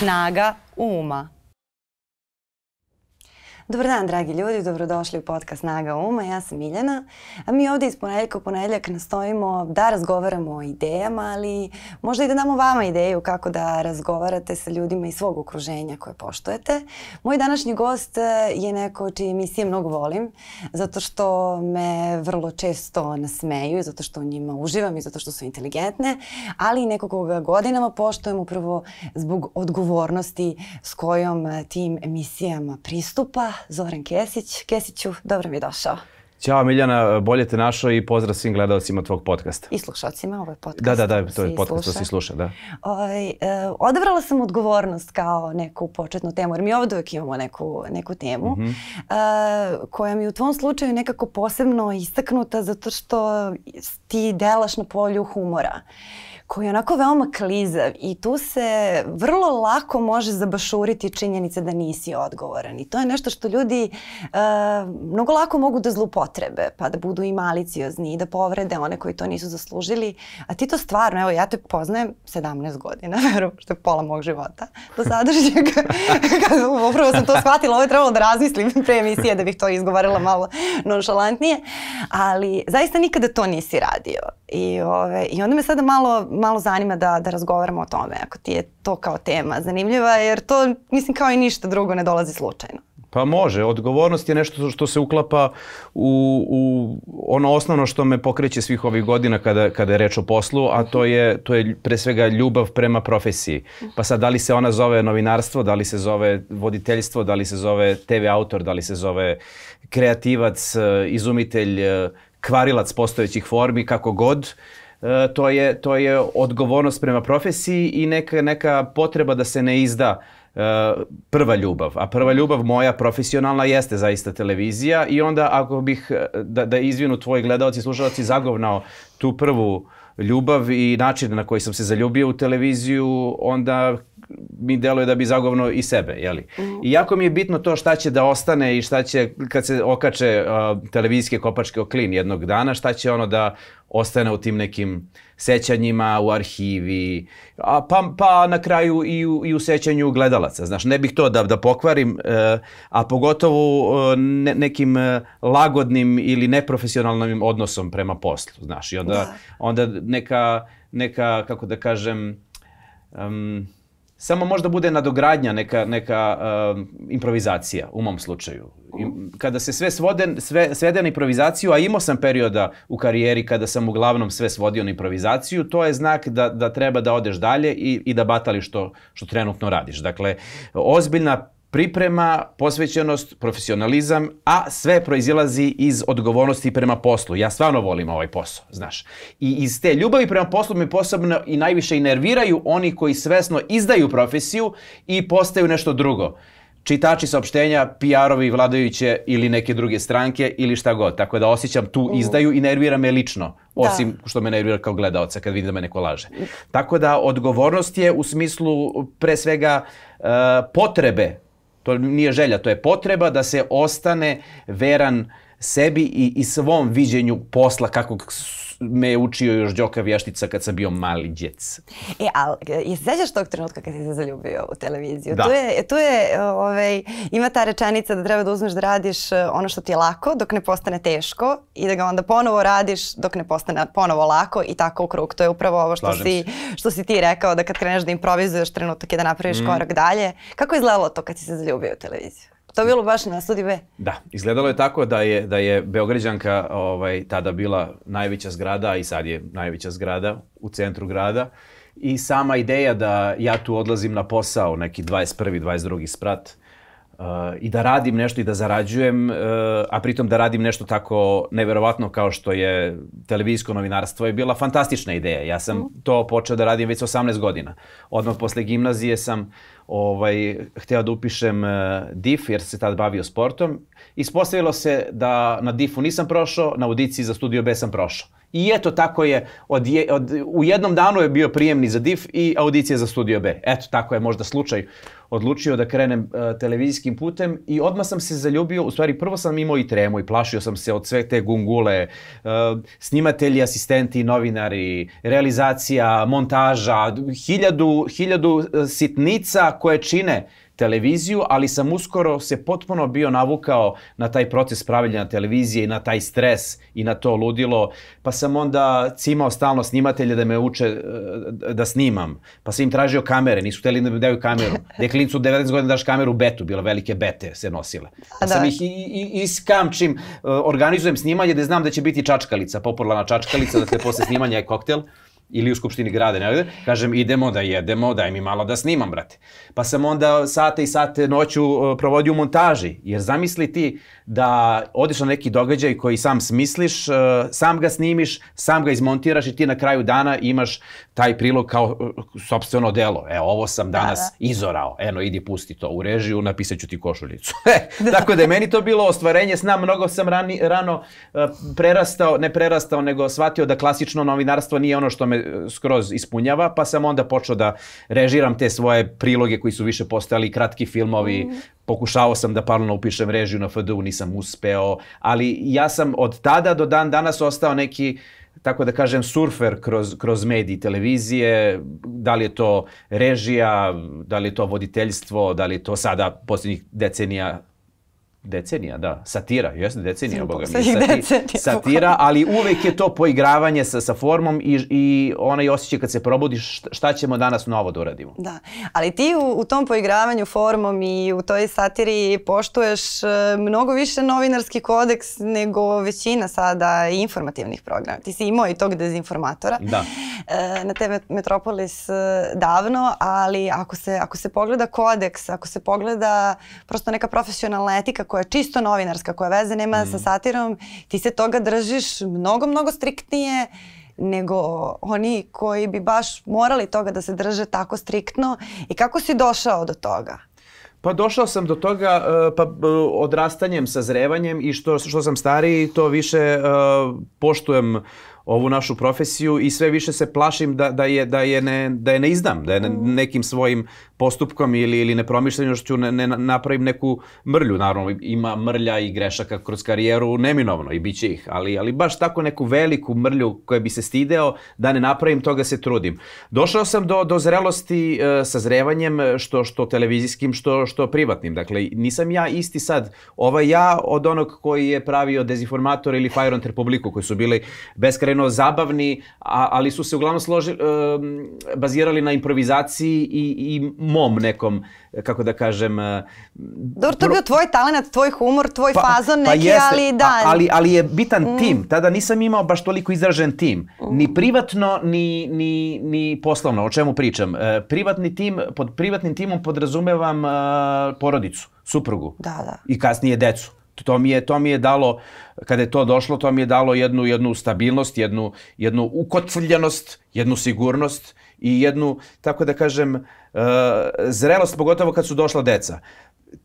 Snaga uma. Dobar dan, dragi ljudi, dobrodošli u podcast Snaga Uma, ja sam Miljana. A mi ovde iz ponedljaka u ponedljak nastojimo da razgovaramo o idejama, ali možda i da damo vama ideju kako da razgovarate sa ljudima iz svog okruženja koje poštujete. Moj današnji gost e, je neko čije emisije mnogo volim, zato što me vrlo često nasmeju, zato što u njima uživam i zato što su inteligentne, ali i neko koga godinama poštujem upravo zbog odgovornosti s kojom tim emisijama pristupa Zoran Kesić. Kesiću, dobro mi je došao. Ćao Miljana, bolje te našao i pozdrav svim gledalcima tvog podcasta. I slušalcima, ovo je podcast. Da, da, da, to je podcast, sluša. to sluša, da. Ovaj, e, odabrala sam odgovornost kao neku početnu temu, jer mi ovdje uvijek imamo neku, neku temu, mm -hmm. e, koja mi u tvom slučaju nekako posebno istaknuta zato što ti delaš na polju humora. Uh, koji je onako veoma klizav i tu se vrlo lako može zabašuriti činjenica da nisi odgovoran. I to je nešto što ljudi uh, mnogo lako mogu da zlupotrebe, pa da budu i maliciozni i da povrede one koji to nisu zaslužili. A ti to stvarno, evo ja te poznajem 17 godina, verujem što je pola mog života do sadašnjeg. upravo sam to shvatila, ovo je trebalo da razmislim pre emisije da bih to izgovarila malo nonšalantnije. Ali zaista nikada to nisi radio. I, ove, I onda me sada malo, malo zanima da, da razgovaramo o tome, ako ti je to kao tema zanimljiva, jer to, mislim, kao i ništa drugo ne dolazi slučajno. Pa može, odgovornost je nešto što se uklapa u, u ono osnovno što me pokreće svih ovih godina kada, kada je reč o poslu, a to je, to je pre svega ljubav prema profesiji. Pa sad, da li se ona zove novinarstvo, da li se zove voditeljstvo, da li se zove TV autor, da li se zove kreativac, izumitelj, kvarilac postojećih formi, kako god, e, to, je, to je odgovornost prema profesiji i neka, neka potreba da se ne izda e, prva ljubav. A prva ljubav moja profesionalna jeste zaista televizija i onda ako bih, e, da, da izvinu tvoji gledalci i slušalci, zagovnao tu prvu ljubav i način na koji sam se zaljubio u televiziju, onda mi deluje da bi zagovno i sebe, jeli? Mhm. I jako mi je bitno to šta će da ostane i šta će, kad se okače uh, televizijske kopačke oklin jednog dana, šta će ono da ostane u tim nekim sećanjima, u arhivi, a pa, pa na kraju i u, i u sećanju gledalaca. Znaš, ne bih to da, da pokvarim, e, a pogotovo e, ne, nekim e, lagodnim ili neprofesionalnim odnosom prema poslu, znaš. I onda, da. onda neka, neka, kako da kažem, um, Samo možda bude nadogradnja, neka, neka uh, improvizacija u mom slučaju. I, kada se sve, svode, sve svede na improvizaciju, a imao sam perioda u karijeri kada sam uglavnom sve svodio na improvizaciju, to je znak da, da treba da odeš dalje i, i da batališ što, što trenutno radiš. Dakle, ozbiljna priprema, posvećenost, profesionalizam, a sve proizilazi iz odgovornosti prema poslu. Ja stvarno volim ovaj posao, znaš. I iz te ljubavi prema poslu me posebno i najviše i nerviraju oni koji svesno izdaju profesiju i postaju nešto drugo. Čitači saopštenja, PR-ovi vladajuće ili neke druge stranke ili šta god. Tako da osjećam tu izdaju i nervira me lično. Da. Osim da. što me nervira kao gledaoca kad vidim da me neko laže. Tako da odgovornost je u smislu pre svega uh, potrebe To nije želja, to je potreba da se ostane veran sebi i, i svom viđenju posla kakvog me je učio još Đoka Vještica kad sam bio mali djec. E, ali jesi sećaš tog trenutka kad si se zaljubio u televiziju? Da. Tu je, tu je e, ovaj, ima ta rečenica da treba da uzmeš da radiš e, ono što ti je lako dok ne postane teško i da ga onda ponovo radiš dok ne postane ponovo lako i tako u krug. To je upravo ovo što, Slažem si, se. što si ti rekao da kad kreneš da improvizuješ trenutak i da napraviš mm. korak dalje. Kako je izgledalo to kad si se zaljubio u televiziju? To je bilo baš na studiju B. Da, izgledalo je tako da je, da je Beograđanka ovaj, tada bila najveća zgrada i sad je najveća zgrada u centru grada. I sama ideja da ja tu odlazim na posao, neki 21. 22. sprat, i da radim nešto i da zarađujem, uh, a pritom da radim nešto tako neverovatno kao što je televizijsko novinarstvo je bila fantastična ideja. Ja sam mhm. to počeo da radim već 18 godina. Odmah posle gimnazije sam ovaj, hteo da upišem uh, DIF jer se tad bavio sportom. Ispostavilo se da na DIF-u nisam prošao, na audiciji za Studio B sam prošao. I eto tako je, od je, od, u jednom danu je bio prijemni za DIF i audicija za Studio B. Eto tako je možda slučaj odlučio da krenem uh, televizijskim putem i odmah sam se zaljubio, u stvari prvo sam imao i tremu i plašio sam se od sve te gungule, uh, snimatelji, asistenti, novinari, realizacija, montaža, hiljadu, hiljadu e, sitnica koje čine televiziju, ali sam uskoro se potpuno bio navukao na taj proces pravljenja televizije i na taj stres i na to ludilo, pa sam onda cimao stalno snimatelje da me uče e, da snimam, pa sam im tražio kamere, nisu hteli da mi daju kameru. Deklincu da 19 godina daš kameru betu, bila velike bete se nosile. Pa da. sam ih iskamčim, e, organizujem snimanje da znam da će biti čačkalica, popularna čačkalica, se dakle, posle snimanja je koktel ili u skupštini grada, negde, kažem idemo da jedemo, daj mi malo da snimam, brate. Pa sam onda sate i sate noću e, provodio u montaži, jer zamisli ti da odeš na neki događaj koji sam smisliš, e, sam ga snimiš, sam ga izmontiraš i ti na kraju dana imaš taj prilog kao uh, sobstveno delo. E, ovo sam da, danas da, da. izorao. Eno, idi pusti to u režiju, napisat ću ti košuljicu. Da. Tako da je meni to bilo ostvarenje sna. Mnogo sam rani, rano uh, prerastao, ne prerastao, nego shvatio da klasično novinarstvo nije ono što me uh, skroz ispunjava, pa sam onda počeo da režiram te svoje priloge koji su više postali kratki filmovi, mm pokušao sam da parlo upišem režiju na FDU, nisam uspeo, ali ja sam od tada do dan danas ostao neki uh, tako da kažem, surfer kroz, kroz mediji televizije, da li je to režija, da li je to voditeljstvo, da li je to sada posljednjih decenija Decenija, da. Satira, jeste decenija, boga mi. Satira, satira, ali uvek je to poigravanje sa, sa formom i, i onaj osjećaj kad se probudiš šta ćemo danas novo da uradimo. Da, ali ti u, u tom poigravanju formom i u toj satiri poštuješ e, mnogo više novinarski kodeks nego većina sada informativnih programa. Ti si imao i tog dezinformatora da. E, na te Metropolis e, davno, ali ako se, ako se pogleda kodeks, ako se pogleda prosto neka profesionalna etika koja je čisto novinarska, koja veze nema mm. sa satirom, ti se toga držiš mnogo, mnogo striktnije nego oni koji bi baš morali toga da se drže tako striktno. I kako si došao do toga? Pa došao sam do toga e, pa e, odrastanjem, sazrevanjem i što što sam stariji to više uh, poštujem ovu našu profesiju i sve više se plašim da, da, je, da, je, ne, da je ne izdam, da je ne, mm. nekim svojim postupkom ili, ili nepromišljenošću ne, ne napravim neku mrlju. Naravno, ima mrlja i grešaka kroz karijeru neminovno i bit će ih, ali, ali baš tako neku veliku mrlju koja bi se stideo da ne napravim, toga se trudim. Došao sam do, do zrelosti e, sa zrevanjem što, što televizijskim, što, što privatnim. Dakle, nisam ja isti sad ovaj ja od onog koji je pravio dezinformator ili Fire on Republiku koji su bili beskreno ono zabavni, a, ali su se uglavnom složi, um, bazirali na improvizaciji i, i mom nekom, kako da kažem... Uh, Dobro, to je bio tvoj talent, tvoj humor, tvoj pa, fazon pa neki, pa jeste, ali da... A, ali, ali je bitan mm. tim. Tada nisam imao baš toliko izražen tim. Mm. Ni privatno, ni, ni, ni poslovno, o čemu pričam. Uh, privatni tim, pod privatnim timom podrazumevam uh, porodicu suprugu da, da. i kasnije decu. To mi je, to mi je dalo, kada je to došlo, to mi je dalo jednu, jednu stabilnost, jednu, jednu ukotvljenost jednu sigurnost i jednu, tako da kažem, eh, zrelost, pogotovo kad su došla deca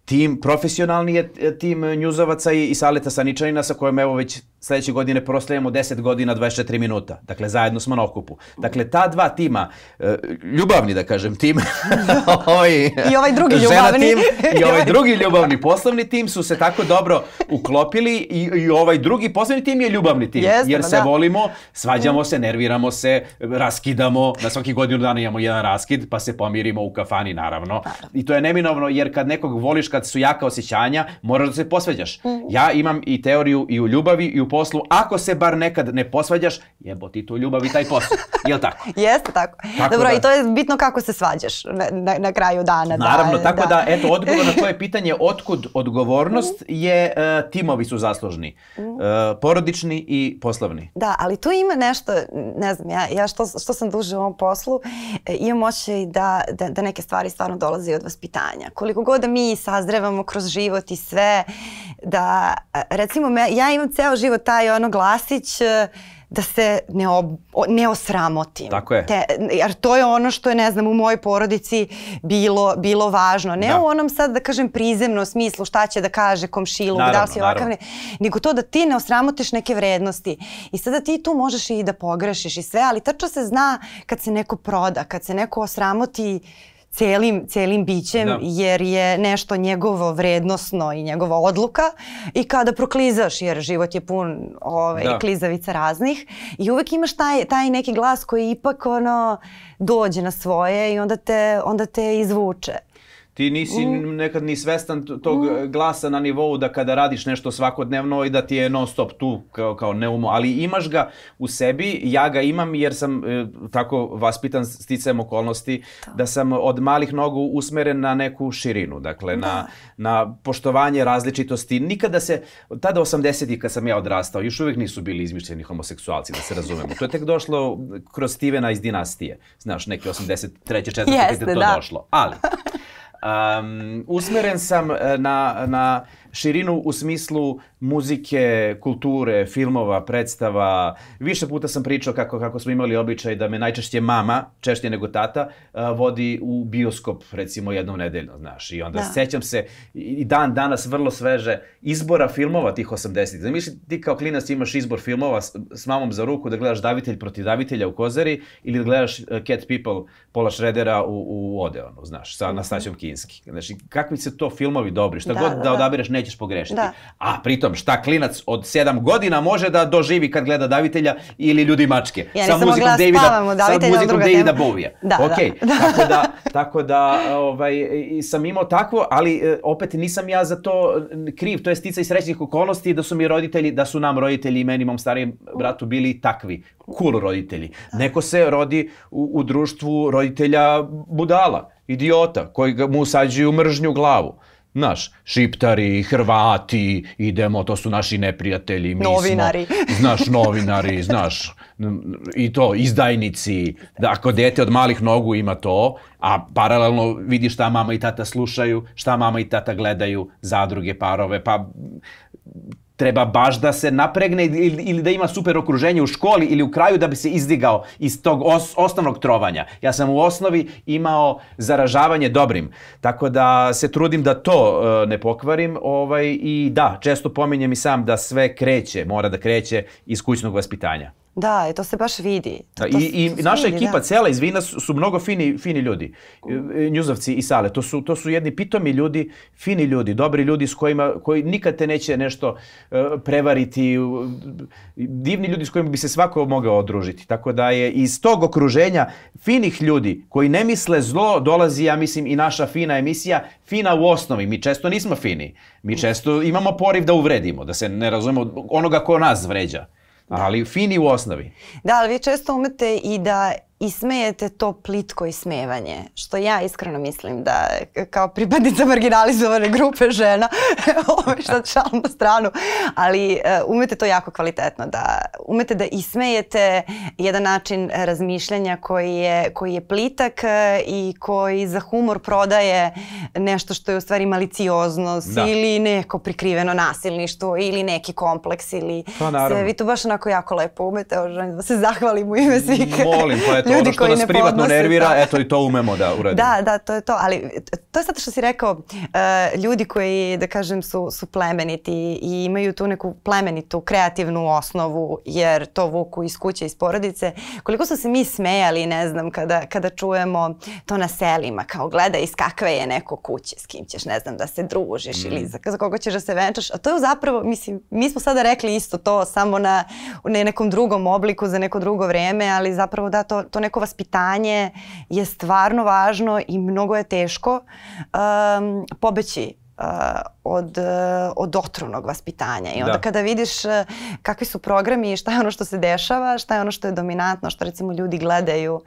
tim profesionalni je e, tim njuzovaca i, i Saleta Saničanina sa kojom evo već sledeće godine proslavljamo 10 godina 24 minuta. Dakle, zajedno smo na okupu. Dakle, ta dva tima, e, ljubavni da kažem tim, ovaj, i ovaj drugi ljubavni. Tim, I ovaj drugi ljubavni poslovni tim su se tako dobro uklopili i, i ovaj drugi poslovni tim je ljubavni tim. Jestem, jer pa se da. volimo, svađamo se, nerviramo se, raskidamo. Na svaki godinu dana imamo jedan raskid, pa se pomirimo u kafani naravno. Pa. I to je neminovno jer kad nekog voliš kad su jaka osjećanja, moraš da se posveđaš. Mm. Ja imam i teoriju i u ljubavi i u poslu, ako se bar nekad ne posvađaš, jebo ti tu ljubav i taj posao. Jel tako? Jeste tako. tako da. Dobro, da... i to je bitno kako se svađaš na, na, na kraju dana. Da, Naravno, da, tako da. da, eto, odgovor na tvoje pitanje otkud odgovornost mhm. je uh, timovi su zaslužni. Mm. Uh, porodični i poslovni. Da, ali tu ima nešto, ne znam, ja, ja što, što sam duže u ovom poslu, e, imam očaj da, da, da neke stvari stvarno dolaze od vaspitanja. Koliko god da mi sazrevamo kroz život i sve. Da, recimo, me, ja imam ceo život taj ono glasić e, da se ne, ob, ne osramotim. Tako je. Te, jer to je ono što je, ne znam, u mojoj porodici bilo, bilo važno. Ne da. u onom sad, da kažem, prizemno smislu šta će da kaže komšilu, da li si ovakav, ne, nego to da ti ne osramotiš neke vrednosti. I sada ti tu možeš i da pogrešiš i sve, ali tačno se zna kad se neko proda, kad se neko osramoti, celim, celim bićem da. jer je nešto njegovo vrednosno i njegova odluka i kada proklizaš jer život je pun ove, ovaj, da. klizavica raznih i uvek imaš taj, taj neki glas koji ipak ono dođe na svoje i onda te, onda te izvuče ti nisi mm. nekad ni svestan tog mm. glasa na nivou da kada radiš nešto svakodnevno i da ti je non stop tu kao, kao neumo, ali imaš ga u sebi, ja ga imam jer sam e, tako vaspitan sticajem okolnosti da. da sam od malih nogu usmeren na neku širinu, dakle da. na, na poštovanje različitosti. Nikada se, tada 80-ih kad sam ja odrastao, još uvek nisu bili izmišljeni homoseksualci, da se razumemo. to je tek došlo kroz Stevena iz dinastije, znaš, neke 83. četvrte kada je to da. došlo. Ali, Um, usmeren sam e, na, na širinu u smislu muzike, kulture, filmova, predstava. Više puta sam pričao kako, kako smo imali običaj da me najčešće mama, češće nego tata, vodi u bioskop recimo jednom nedeljno, znaš. I onda da. sećam se i dan danas vrlo sveže izbora filmova tih 80-ih. Zamisli ti kao klinac imaš izbor filmova s, s mamom za ruku da gledaš Davitelj proti Davitelja u Kozari ili da gledaš e, Cat People Pola Šredera u, u Odeonu, znaš, sa Nastaćom mhm. Kinski. Znaš, kakvi se to filmovi dobri, šta da, god da, da, da. odabireš, neće nećeš pogrešiti. Da. A pritom šta klinac od 7 godina može da doživi kad gleda Davitelja ili Ljudi mačke. Ja sa da druga Davida, sa muzikom Davida Bovija. Da, da. okay. da. tako da, tako da ovaj, sam imao takvo, ali e, opet nisam ja za to kriv. To je stica i srećnih okolnosti da su mi roditelji, da su nam roditelji i meni, mom starijem bratu bili takvi. Cool roditelji. Neko se rodi u, u društvu roditelja budala idiota koji mu sađuju mržnju glavu. Naš, šiptari, Hrvati, idemo, to su naši neprijatelji. Mi novinari. Smo, znaš, novinari, znaš, i to, izdajnici. Da, ako dete od malih nogu ima to, a paralelno vidi šta mama i tata slušaju, šta mama i tata gledaju, zadruge, parove, pa treba baš da se napregne ili, ili da ima super okruženje u školi ili u kraju da bi se izdigao iz tog os, osnovnog trovanja. Ja sam u osnovi imao zaražavanje dobrim, tako da se trudim da to e, ne pokvarim ovaj, i da, često pominjem i sam da sve kreće, mora da kreće iz kućnog vaspitanja. Da, i to se baš vidi. Da, to, I i naša vidi, ekipa da. cela iz Vina su, su mnogo fini, fini ljudi. E, e, Njuzovci i Sale. To su, to su jedni pitomi ljudi, fini ljudi, dobri ljudi s kojima, koji nikad te neće nešto uh, prevariti. divni ljudi s kojima bi se svako mogao odružiti. Tako da je iz tog okruženja finih ljudi koji ne misle zlo dolazi, ja mislim, i naša fina emisija, fina u osnovi. Mi često nismo fini. Mi često imamo poriv da uvredimo, da se ne razumemo onoga ko nas vređa. Da. ali fini u osnovi. Da, ali vi često umete i da ismejete to plitko ismevanje, što ja iskreno mislim da kao pripadnica marginalizovane grupe žena, ovo šalim na stranu, ali e, umete to jako kvalitetno, da umete da ismejete jedan način razmišljanja koji je, koji je plitak e, i koji za humor prodaje nešto što je u stvari malicioznost da. ili neko prikriveno nasilništvo ili neki kompleks ili pa, sve. Vi to baš onako jako lepo umete, želim da se zahvalim u ime svih Molim, pa eto, ljudi ono što nas privatno nervira, da. eto i to umemo da uradimo. Da, da, to je to. Ali to je sad što si rekao, uh, ljudi koji, da kažem, su, su plemeniti i imaju tu neku plemenitu, kreativnu osnovu, jer to vuku iz kuće, iz porodice. Koliko su se mi smejali, ne znam, kada, kada čujemo to na selima, kao gleda iz kakve je neko kuće, s kim ćeš, ne znam, da se družiš mm. ili za, za koga ćeš da se venčaš. A to je zapravo, mislim, mi smo sada rekli isto to, samo na, na nekom drugom obliku, za neko drugo vreme, ali zapravo da, to, to neko vaspitanje je stvarno važno i mnogo je teško um, pobeći uh, od, uh, od otrovnog vaspitanja. I onda da. kada vidiš uh, kakvi su programi i šta je ono što se dešava, šta je ono što je dominantno, što recimo ljudi gledaju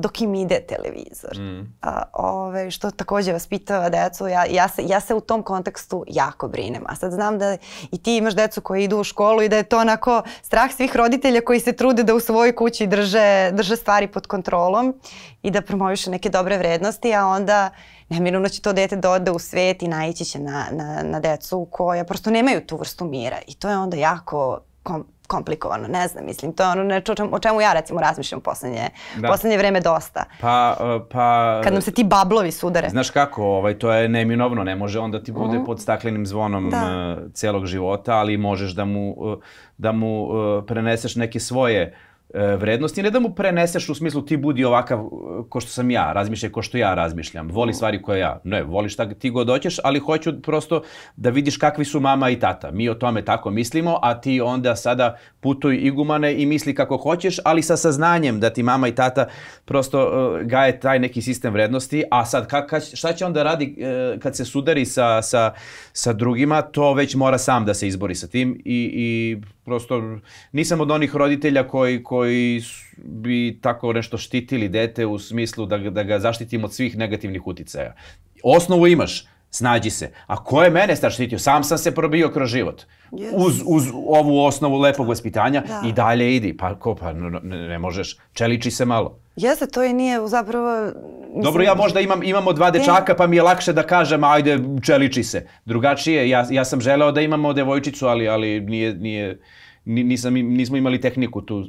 dok im ide televizor. Mm. A, ove, što takođe vas pitava decu, ja, ja, se, ja se u tom kontekstu jako brinem. A sad znam da i ti imaš decu koji idu u školu i da je to onako strah svih roditelja koji se trude da u svojoj kući drže, drže stvari pod kontrolom i da promoviš neke dobre vrednosti, a onda neminovno da će to dete da ode u svet i naići će na, na, na decu koja prosto nemaju tu vrstu mira. I to je onda jako kom, komplikovano, ne znam, mislim, to je ono nešto o čemu o čemu ja recimo razmišljam poslednje, da. poslednje vreme dosta. Pa, e, pa... Kad nam se ti bablovi sudare. Znaš kako, ovaj, to je neminovno, ne može onda ti bude mhm. pod staklenim zvonom da. E, celog života, ali možeš da mu, e, da mu preneseš neke svoje uh, E, vrednosti, ne da mu preneseš u smislu ti budi ovakav e, ko što sam ja, razmišljaj ko što ja razmišljam, voli mm. stvari koje ja, ne, voli šta ti god hoćeš, ali hoću prosto da vidiš kakvi su mama i tata. Mi o tome tako mislimo, a ti onda sada putuj igumane i misli kako hoćeš, ali sa saznanjem da ti mama i tata prosto uh, gaje taj neki sistem vrednosti, a sad ka, ka, šta će onda radi uh, kad se sudari sa, sa, sa drugima, to već mora sam da se izbori sa tim i, i prosto nisam od onih roditelja koji, koji bi tako nešto štitili dete u smislu da, da ga zaštitim od svih negativnih uticaja. Osnovu imaš, snađi se. A ko je mene štitio? Sam sam se probio kroz život. Yes. Uz, uz ovu osnovu lepog da. vaspitanja da. i dalje idi. Pa ko, pa ne, ne možeš. Čeliči se malo. Jeste, to i nije zapravo... Mislim... Dobro, ja možda imam, imamo dva dečaka pa mi je lakše da kažem ajde čeliči se. Drugačije, ja, ja sam želeo da imamo devojčicu, ali, ali nije, nije, nisam, nismo imali tehniku tu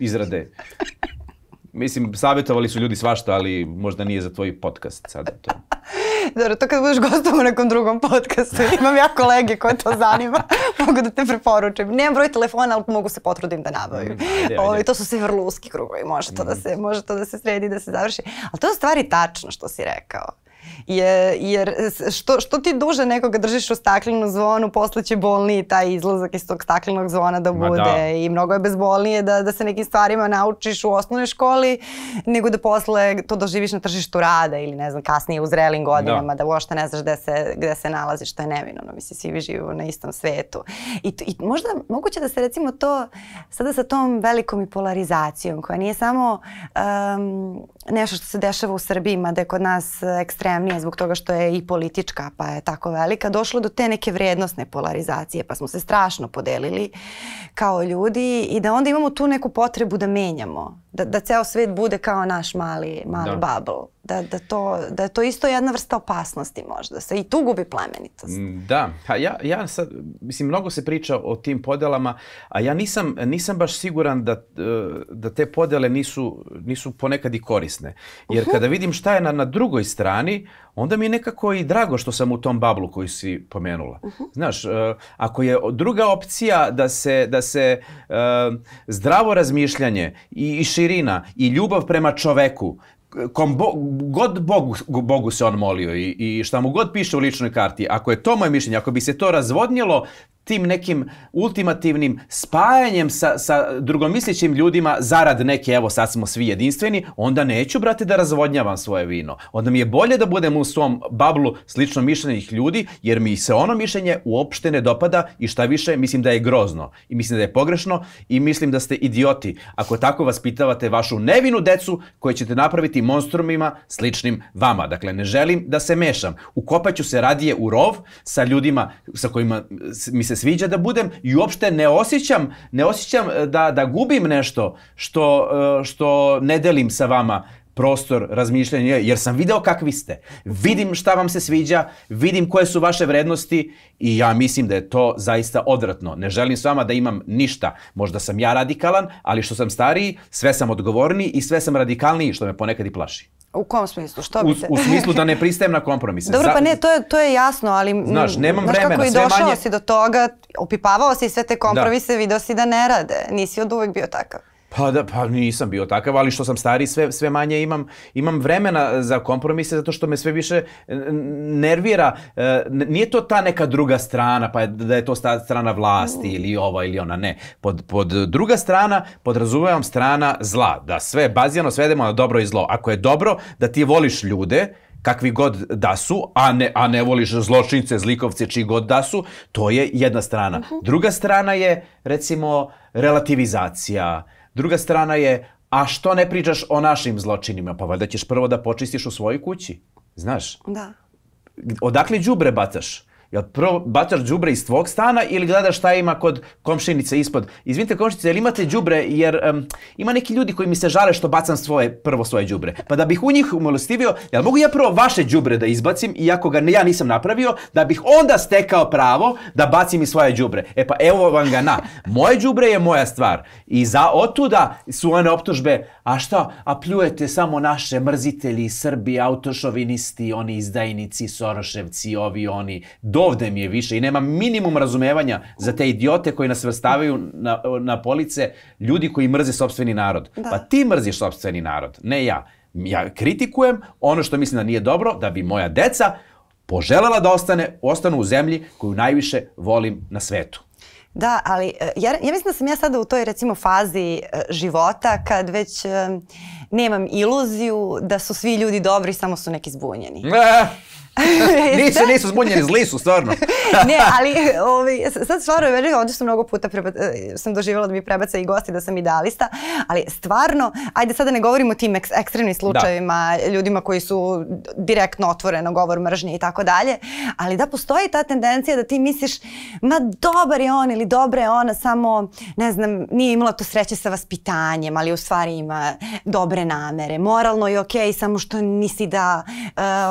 izrade. Mislim, savjetovali su ljudi svašta, ali možda nije za tvoj podcast sada to. Dobro, to kad budeš gostom u nekom drugom podcastu, imam ja kolege koje to zanima, mogu da te preporučim. Nemam broj telefona, ali mogu se potrudim da nabavim. Mm, Ovo, ovaj, to su sve vrlo uski krugovi, može to, da mm. da se, može to da se sredi, da se završi. Ali to je u stvari tačno što si rekao. Je, jer što, što ti duže nekoga držiš u staklenu zvonu, posle će bolniji taj izlazak iz tog staklenog zvona da bude. Da. I mnogo je bezbolnije da, da se nekim stvarima naučiš u osnovnoj školi, nego da posle to doživiš na tržištu rada ili ne znam, kasnije u zrelim da. godinama, da, da uošte ne znaš gde se, gde se nalaziš, to je neminovno. Mislim, svi vi živimo na istom svetu. I, i možda moguće da se recimo to sada sa tom velikom i polarizacijom koja nije samo um, nešto što se dešava u Srbiji, mada je kod nas ekstremnije zbog toga što je i politička pa je tako velika, došlo do te neke vrednostne polarizacije pa smo se strašno podelili kao ljudi i da onda imamo tu neku potrebu da menjamo, da, da ceo svet bude kao naš mali, mali da. bubble da, da, to, da je to isto jedna vrsta opasnosti možda. Se I tu gubi plemenitost. Mm, da. A ja, ja sad, mislim, mnogo se priča o tim podelama, a ja nisam, nisam baš siguran da, eh, da te podele nisu, nisu ponekad i korisne. Jer kada vidim šta je na, na drugoj strani, onda mi je nekako i drago što sam u tom bablu koji si pomenula. Uh -huh. Znaš, uh, ako je druga opcija da se, da se uh, zdravo razmišljanje i, i širina i ljubav prema čoveku kom bo, god Bogu, Bogu se on molio i, i šta mu god piše u ličnoj karti, ako je to moje mišljenje, ako bi se to razvodnjelo, tim nekim ultimativnim spajanjem sa, sa drugomislićim ljudima zarad neke, evo sad smo svi jedinstveni, onda neću, brate, da razvodnjavam svoje vino. Onda mi je bolje da budem u svom bablu slično mišljenih ljudi, jer mi se ono mišljenje uopšte ne dopada i šta više, mislim da je grozno i mislim da je pogrešno i mislim da ste idioti ako tako vaspitavate vašu nevinu decu koje ćete napraviti monstrumima sličnim vama. Dakle, ne želim da se mešam. Ukopaću se radije u rov sa ljudima sa kojima mi se sviđa da budem i uopšte ne osjećam, ne osjećam e, da, da gubim nešto što, e, što ne delim sa vama prostor razmišljanja, jer sam video kakvi ste. Vidim šta vam se sviđa, vidim koje su vaše vrednosti i ja mislim da je to zaista odvratno. Ne želim s vama da imam ništa. Možda sam ja radikalan, ali što sam stariji, sve sam odgovorniji i sve sam radikalniji, što me ponekad i plaši. U kom smislu? Što bi se... U, u smislu da ne pristajem na kompromise. Dobro, pa ne, to je, to je jasno, ali... Znaš, nemam znaš vremena, sve manje... Znaš kako i došao manje... si do toga, opipavao si sve te da. kompromise, da. video si da ne rade. Nisi od uvek bio takav. Pa da, pa nisam bio takav, ali što sam stari sve, sve manje imam, imam vremena za kompromise zato što me sve više e, nervira. E, nije to ta neka druga strana, pa je, da je to strana vlasti ili ova ili ona, ne. Pod, pod druga strana podrazumevam strana zla, da sve bazirano svedemo na dobro i zlo. Ako je dobro da ti voliš ljude, kakvi god da su, a ne, a ne voliš zločince, zlikovce, čiji god da su, to je jedna strana. Mhm. Druga strana je, recimo, relativizacija, Druga strana je, a što ne pričaš o našim zločinima? Pa valjda ćeš prvo da počistiš u svojoj kući. Znaš? Da. Odakle đubre bacaš? Jel prvo bacaš đubre iz tvog stana ili gledaš šta ima kod komšinice ispod? Izvinite komšinice, jel imate đubre jer um, ima neki ljudi koji mi se žale što bacam svoje prvo svoje đubre. Pa da bih u njih umilostivio, jel mogu ja prvo vaše đubre da izbacim iako ga ja nisam napravio, da bih onda stekao pravo da bacim i svoje đubre. E pa evo vam ga na. Moje đubre je moja stvar. I za otuda su one optužbe A šta? A pljujete samo naše mrzitelji, Srbi, autošovinisti, oni izdajnici, Soroševci, ovi, oni. Dovde mi je više i nema minimum razumevanja za te idiote koji nas vrstavaju na, na police ljudi koji mrze sobstveni narod. Da. Pa ti mrziš sobstveni narod, ne ja. Ja kritikujem ono što mislim da nije dobro, da bi moja deca poželela da ostane, ostanu u zemlji koju najviše volim na svetu. Da, ali e, ja, ja mislim da sam ja sada u toj recimo fazi e, života kad već e, nemam iluziju da su svi ljudi dobri, samo su neki zbunjeni. nisu, da. nisu zbunjeni, zli su, stvarno. ne, ali ovi, ovaj, sad stvarno je onda sam mnogo puta preba, sam doživjela da mi prebaca i gosti da sam idealista, ali stvarno, ajde sada ne govorimo o tim ek, ekstremnim da. slučajevima, da. ljudima koji su direktno otvoreno govor mržnje i tako dalje, ali da postoji ta tendencija da ti misliš, ma dobar je on ili dobra je ona, samo, ne znam, nije imala to sreće sa vaspitanjem, ali u stvari ima dobre namere. Moralno je okej, okay, samo što nisi da, uh,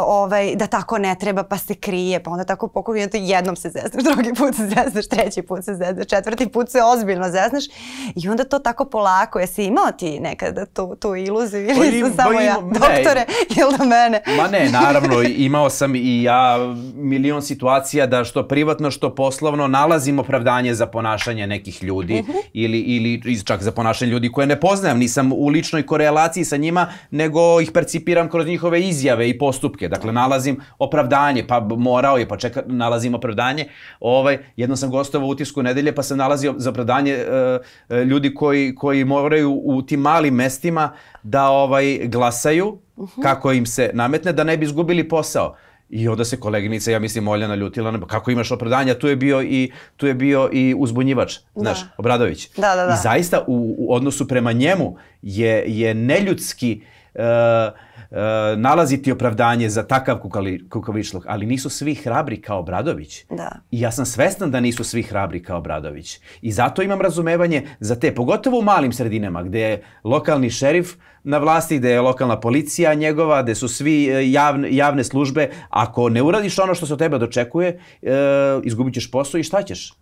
ovaj, da tako ne treba pa se krije, pa onda tako pokovi, onda jednom se zezneš, drugi put se zezneš, treći put se zezneš, četvrti put se ozbiljno zezneš i onda to tako polako. Jesi imao ti nekada tu, tu iluziju ili, pa ili sam pa samo ba, ja, ne, doktore, ili da mene? Ma ne, naravno, imao sam i ja milion situacija da što privatno, što poslovno nalazim opravdanje za ponašanje nekih ljudi uh mhm. -huh. ili, ili čak za ponašanje ljudi koje ne poznajem, nisam u ličnoj korelaciji sa njima, nego ih percipiram kroz njihove izjave i postupke. Dakle, nalazim opravdanje, pa morao je, pa čeka, nalazim opravdanje. Ovaj, jedno sam gostovao u utisku nedelje, pa sam nalazio za opravdanje e, e, ljudi koji, koji moraju u tim malim mestima da ovaj glasaju uh mhm. -huh. kako im se nametne, da ne bi izgubili posao. I onda se koleginica, ja mislim, Oljana ljutila, ne, kako imaš opravdanja, tu je bio i, tu je bio i uzbunjivač, da. znaš, Obradović. Da, da, da. I zaista u, u odnosu prema njemu je, je neljudski uh, E, nalaziti opravdanje za takav kukavičluk, ali nisu svi hrabri kao Bradović. Da. I ja sam svestan da nisu svi hrabri kao Bradović. I zato imam razumevanje za te, pogotovo u malim sredinama gde je lokalni šerif na vlasti, gde je lokalna policija njegova, gde su svi e, javne, javne službe. Ako ne uradiš ono što se od tebe dočekuje, e, izgubit ćeš posao i šta ćeš?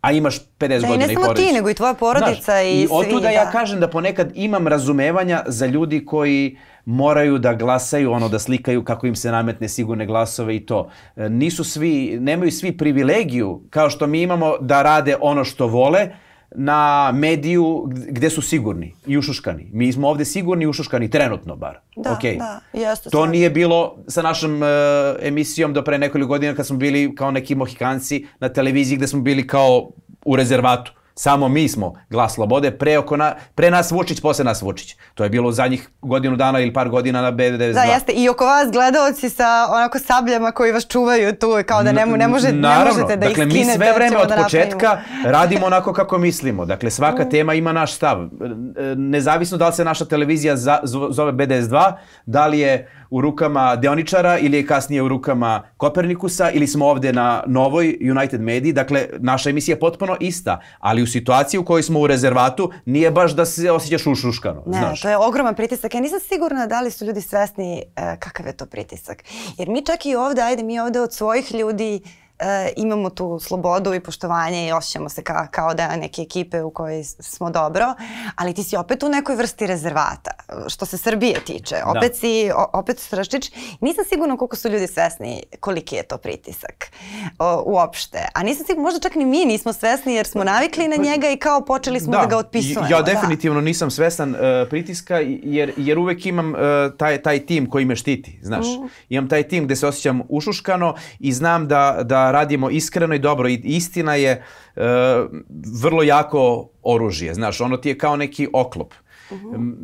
a imaš 50 da, godina i porodicu. Da, ne samo ti, nego i tvoja porodica Znaš, i, i svi. I otuda da. ja kažem da ponekad imam razumevanja za ljudi koji moraju da glasaju, ono da slikaju kako im se nametne sigurne glasove i to. E, nisu svi, nemaju svi privilegiju kao što mi imamo da rade ono što vole, na mediju gde su sigurni i ušuškani. Mi smo ovde sigurni i ušuškani, trenutno bar. Da, okay. da, jeste. To nije bilo sa našom uh, emisijom do pre nekoliko godina kad smo bili kao neki mohikanci na televiziji gde smo bili kao u rezervatu. Samo mi smo glas slobode, pre, oko na, pre nas Vučić, posle nas Vučić. To je bilo zadnjih godinu dana ili par godina na B92. Da, jeste. I oko vas gledalci sa onako sabljama koji vas čuvaju tu, kao da ne, ne, može, Naravno. ne možete da dakle, iskinete. Dakle, mi sve vreme od da početka radimo onako kako mislimo. Dakle, svaka mm. tema ima naš stav. Nezavisno da li se naša televizija za, zove B92, da li je u rukama deoničara ili je kasnije u rukama Kopernikusa ili smo ovde na novoj United Mediji. Dakle, naša emisija je potpuno ista, ali u situaciji u kojoj smo u rezervatu nije baš da se osjećaš ušuškano. Ne, znaš. to je ogroman pritisak. Ja nisam sigurna da li su ljudi svesni e, kakav je to pritisak. Jer mi čak i ovde, ajde mi ovde od svojih ljudi e, imamo tu slobodu i poštovanje i osjećamo se ka, kao da neke ekipe u kojoj smo dobro, ali ti si opet u nekoj vrsti rezervata, što se Srbije tiče. Da. Opet da. si, o, opet straščić. Nisam sigurna koliko su ljudi svesni koliki je to pritisak o, uopšte. A nisam sigurna, možda čak ni mi nismo svesni jer smo navikli na pa, njega i kao počeli smo da, da ga otpisujemo. Ja da. definitivno da. nisam svestan uh, pritiska jer, jer uvek imam uh, taj, taj tim koji me štiti, znaš. Mm. Imam taj tim gde se osjećam ušuškano i znam da, da radimo iskreno i dobro. I istina je e, vrlo jako oružje, znaš, ono ti je kao neki oklop. Uh mhm. -huh.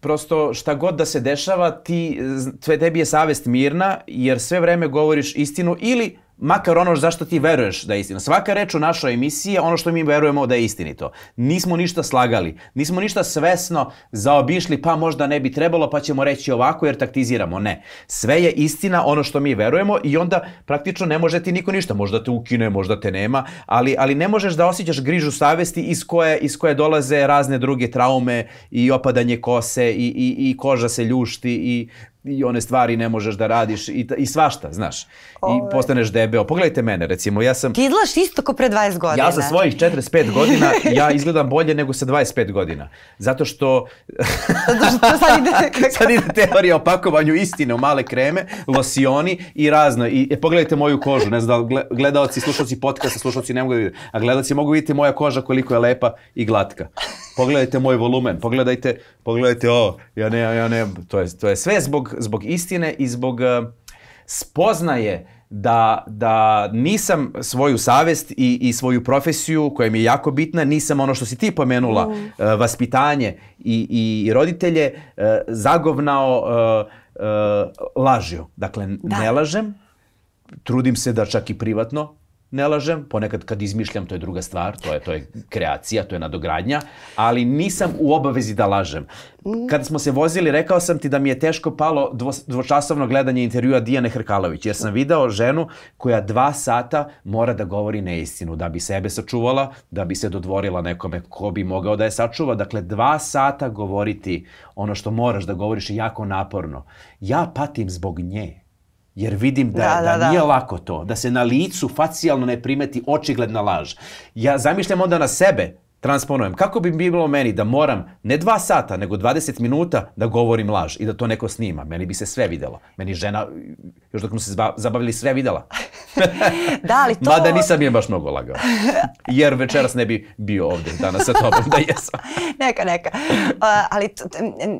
Prosto šta god da se dešava, ti, tve, tebi je savest mirna jer sve vreme govoriš istinu ili makar ono zašto ti veruješ da je istina. Svaka reč u našoj emisiji je ono što mi verujemo da je istinito. Nismo ništa slagali, nismo ništa svesno zaobišli pa možda ne bi trebalo pa ćemo reći ovako jer taktiziramo. Ne. Sve je istina ono što mi verujemo i onda praktično ne može ti niko ništa. Možda te ukine, možda te nema, ali, ali ne možeš da osjećaš grižu savesti iz koje, iz koje dolaze razne druge traume i opadanje kose i, i, i koža se ljušti i i one stvari ne možeš da radiš i, i svašta, znaš. Ove. I postaneš debeo. Pogledajte mene, recimo, ja sam... Ti izgledaš isto kao pre 20 godina. Ja sa svojih 45 godina, ja izgledam bolje nego sa 25 godina. Zato što... Zato što sad ide... sad ide teorija o pakovanju istine u male kreme, losioni i razno. I, e, pogledajte moju kožu, ne znam da gledalci, slušalci podcasta, slušalci ne mogu da vidjeti. A gledalci mogu vidjeti moja koža koliko je lepa i glatka. Pogledajte moj volumen, pogledajte, pogledajte ovo, ja ne, ja ne, to je, to je sve zbog, zbog istine i zbog eh, spoznaje da, da nisam svoju savest i, i svoju profesiju koja mi je jako bitna, nisam ono što si ti pomenula, mm. uh, vaspitanje i, i roditelje, uh, zagovnao, uh, uh, lažio. Dakle, da. ne lažem, trudim se da čak i privatno ne lažem, ponekad kad izmišljam to je druga stvar, to je, to je kreacija, to je nadogradnja, ali nisam u obavezi da lažem. Kada smo se vozili, rekao sam ti da mi je teško palo dvo, dvočasovno gledanje intervjua Dijane Hrkalović, jer sam video ženu koja dva sata mora da govori neistinu, da bi sebe sačuvala, da bi se dodvorila nekome ko bi mogao da je sačuva. Dakle, dva sata govoriti ono što moraš da govoriš je jako naporno. Ja patim zbog nje. Jer vidim da, da, da, da, da. nije lako to. Da se na licu facijalno ne primeti očigledna laž. Ja zamišljam onda na sebe transponujem. Kako bi bilo meni da moram ne dva sata, nego 20 minuta da govorim laž i da to neko snima? Meni bi se sve videlo. Meni žena, još dok smo se zabavili, sve videla. da, ali to... Mada nisam je baš mnogo lagao. Jer večeras ne bi bio ovde danas sa tobom da jesam. neka, neka. Uh, ali to,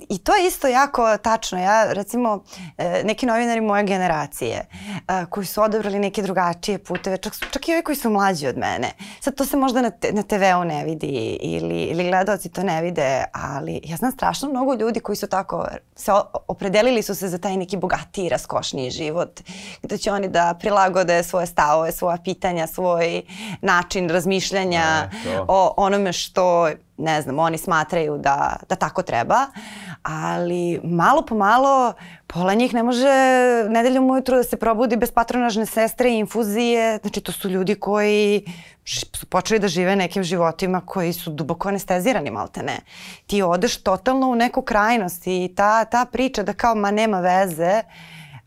i to je isto jako tačno. Ja, recimo, e, neki novinari moje generacije uh, koji su odebrali neke drugačije puteve, čak, čak i ovi koji su mlađi od mene. Sad to se možda na, te, na TV-u ne vidi ili, ili gledalci to ne vide, ali ja znam strašno mnogo ljudi koji su tako, se opredelili su se za taj neki bogatiji, raskošniji život, gde će oni da prilagode svoje stavove, svoja pitanja, svoj način razmišljanja ne, o onome što ne znam, oni smatraju da, da tako treba, ali malo po malo pola njih ne može nedeljom ujutru da se probudi bez patronažne sestre i infuzije. Znači, to su ljudi koji su počeli da žive nekim životima koji su duboko anestezirani, malte ne. Ti odeš totalno u neku krajnost i ta, ta priča da kao ma nema veze,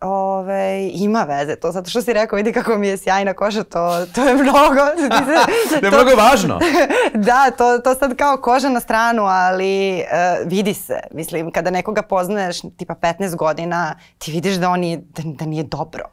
ove, ima veze to, zato što si rekao, vidi kako mi je sjajna koža, to, to je mnogo... Se, to je mnogo važno. da, to, to sad kao koža na stranu, ali uh, vidi se. Mislim, kada nekoga poznaješ, tipa 15 godina, ti vidiš da on je, da, da nije dobro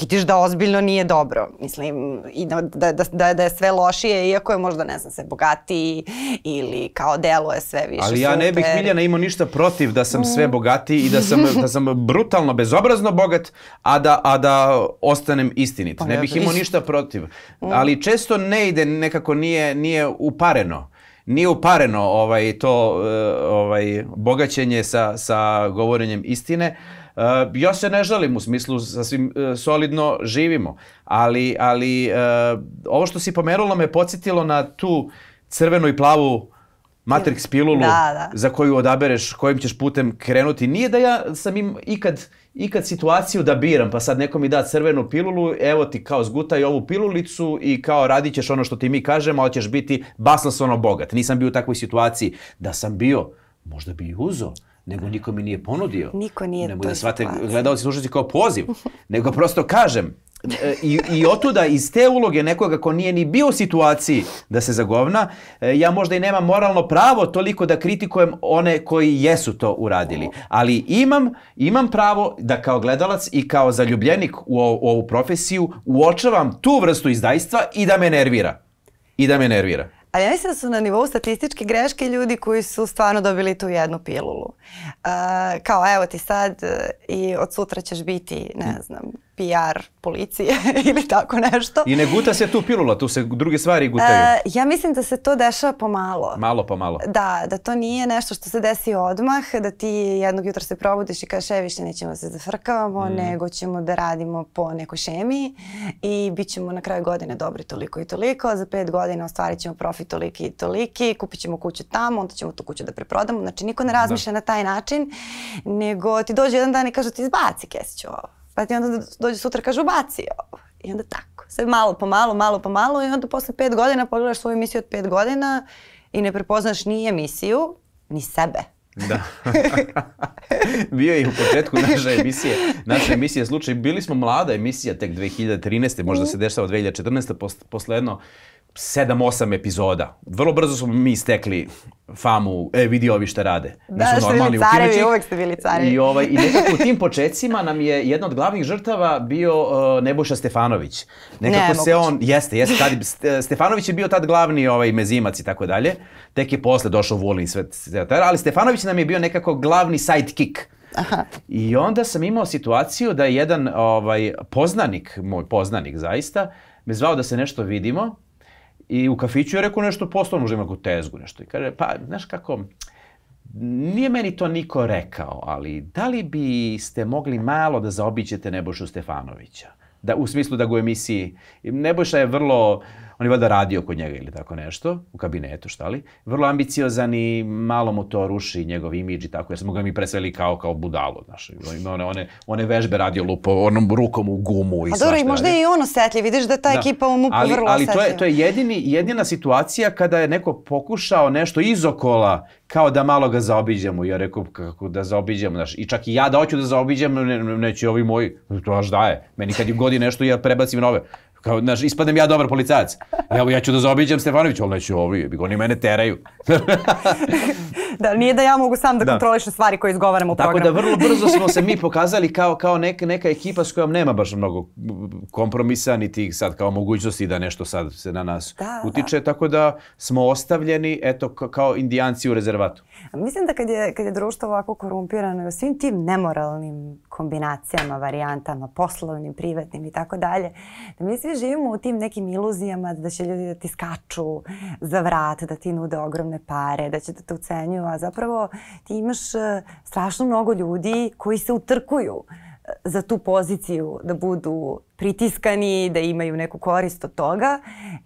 vidiš da ozbiljno nije dobro. Mislim, i da, da, da, da, da je sve lošije, iako je možda, ne znam, se bogatiji ili kao delo je sve više Ali ja super. ne bih Miljana imao ništa protiv da sam sve bogatiji i da sam, da sam brutalno, bezobrazno bogat, a da, a da ostanem istinit. Pa ne bih imao da ništa protiv. Mm. Ali često ne ide, nekako nije, nije upareno nije upareno ovaj to eh, ovaj bogaćenje sa sa govorenjem istine Eh, ja se ne žalim u smislu, sasvim eh, solidno živimo, ali, ali eh, ovo što si pomerula me podsjetilo na tu crvenu i plavu Matrix pilulu da, da. za koju odabereš kojim ćeš putem krenuti. Nije da ja sam im ikad, ikad situaciju da biram, pa sad neko mi da crvenu pilulu, evo ti kao zgutaj ovu pilulicu i kao radit ćeš ono što ti mi kažemo, ali ćeš biti basnosono bogat. Nisam bio u takvoj situaciji. Da sam bio, možda bi i uzo nego niko mi nije ponudio. Niko nije Nego da shvate gledalci slušati kao poziv, nego prosto kažem. E, I, I otuda iz te uloge nekoga ko nije ni bio u situaciji da se zagovna, e, ja možda i nemam moralno pravo toliko da kritikujem one koji jesu to uradili. Ali imam, imam pravo da kao gledalac i kao zaljubljenik u, u ovu profesiju uočavam tu vrstu izdajstva i da me nervira. I da me nervira. Ali ja mislim da su na nivou statističke greške ljudi koji su stvarno dobili tu jednu pilulu. Uh, kao evo ti sad e, i od sutra ćeš biti, ne mm. znam, PR policije ili tako nešto. I ne guta se tu pilula, tu se druge stvari gutaju. E, ja mislim da se to dešava pomalo. Malo pomalo. Da, da to nije nešto što se desi odmah, da ti jednog jutra se probudiš i kažeš, e, više nećemo se zafrkavamo, mm. nego ćemo da radimo po nekoj šemi i bit ćemo na kraju godine dobri toliko i toliko, za pet godina ostvarit ćemo profit toliki i toliki, kupit ćemo kuću tamo, onda ćemo tu kuću da preprodamo. Znači, niko ne da. razmišlja da. na taj način, nego ti dođe jedan dan i kaže, ti izbaci kesiću ovo Pa ti onda dođe sutra kažu baci ovo. I onda tako. Sve malo po malo, malo po malo i onda posle pet godina pogledaš svoju emisiju od pet godina i ne prepoznaš ni emisiju, ni sebe. Da. Bio je i u početku naša emisija, naša emisija slučaj. Bili smo mlada emisija tek 2013. Možda se dešava 2014. Posle jedno 7-8 epizoda. Vrlo brzo smo mi stekli famu, e vidi ovi šta rade. Da, da ste bili carevi, uvek ste bili carevi. I, ovaj, i nekako u tim početcima nam je jedna od glavnih žrtava bio uh, Nebojša Stefanović. Nekako ne, se moguće. on, jeste, jeste, tad, Stefanović je bio tad glavni ovaj, mezimac i tako dalje. Tek je posle došao Vulin sve, ali Stefanović nam je bio nekako glavni sidekick. Aha. I onda sam imao situaciju da je jedan ovaj, poznanik, moj poznanik zaista, me zvao da se nešto vidimo I u kafiću je rekao nešto poslovno, možda ima neku tezgu, nešto. I kaže, pa, znaš kako, nije meni to niko rekao, ali da li biste mogli malo da zaobićete Nebojšu Stefanovića? Da, u smislu da ga u emisiji... Nebojša je vrlo... Uh, On je valjda radio kod njega ili tako nešto, u kabinetu, šta li. Vrlo ambiciozan i malo mu to ruši njegov imidž i tako, jer smo ga mi presveli kao, kao budalo, znaš. Ima one, one, one vežbe radio lupo, onom rukom u gumu i svašta. A dobro, i možda je i on osetljiv, vidiš da ta da. ekipa mu mup ali, vrlo ali Ali to je, to je jedini, jedina situacija kada je neko pokušao nešto iz okola kao da malo ga zaobiđemo. Ja rekao, kako da zaobiđemo, znaš, i čak i ja da hoću da zaobiđem, ne, neće ovi moji, to baš daje. Meni kad im godi nešto, ja prebacim nove. Kao, znaš, ispadnem ja dobar policajac. Evo, ja ću da zaobiđam Stefanovića, ali neću ovi, jebi oni mene teraju. da, nije da ja mogu sam da, da. kontrolišem stvari koje izgovaram u programu. Tako da vrlo brzo smo se mi pokazali kao, kao neka, neka ekipa s kojom nema baš mnogo kompromisa, ni tih sad kao mogućnosti da nešto sad se na nas da, da. utiče, da. tako da smo ostavljeni, eto, kao indijanci u rezervatu. A mislim da kad je, kad je društvo ovako korumpirano i u svim tim nemoralnim kombinacijama, varijantama, poslovnim, privatnim i tako dalje. Da mi svi živimo u tim nekim iluzijama da će ljudi da ti skaču za vrat, da ti nude ogromne pare, da će da te ucenju, a zapravo ti imaš eh, strašno mnogo ljudi koji se utrkuju za tu poziciju da budu pritiskani, da imaju neku korist od toga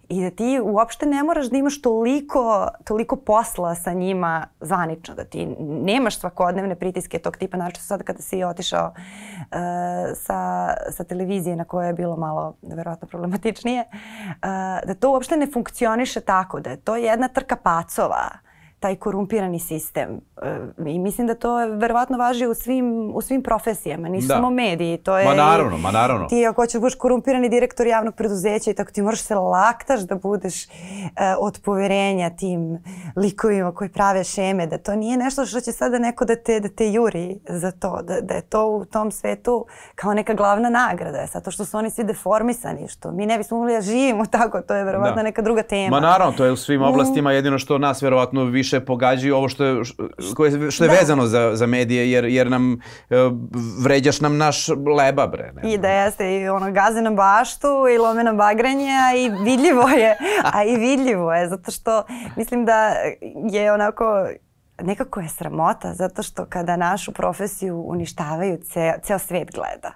i da ti uopšte ne moraš da imaš toliko, toliko posla sa njima zvanično, da ti nemaš svakodnevne pritiske tog tipa, naravno sad kada si otišao uh, sa, sa televizije na kojoj je bilo malo verovatno problematičnije, uh, da to uopšte ne funkcioniše tako, da je to jedna trka pacova taj korumpirani sistem. E, I mislim da to verovatno važi u svim, u svim profesijama, nisu da. samo mediji. To je, ma naravno, ma naravno. Ti ako hoćeš da budeš korumpirani direktor javnog preduzeća i tako ti moraš se laktaš da budeš uh, od poverenja tim likovima koji prave šeme, da to nije nešto što će sada neko da te, da te juri za to, da, da je to u tom svetu kao neka glavna nagrada, zato što su oni svi deformisani, što mi ne bismo mogli da živimo tako, to je verovatno da. neka druga tema. Ma naravno, to je u svim oblastima, jedino što nas verovatno više više pogađaju ovo što je, što je, što je da. vezano za, za medije, jer, jer nam e, vređaš nam naš leba, bre. Ne I da jeste, i ono, gaze na baštu i lome na bagranje, a i vidljivo je, a i vidljivo je, zato što mislim da je onako nekako je sramota zato što kada našu profesiju uništavaju, ceo, ceo svet gleda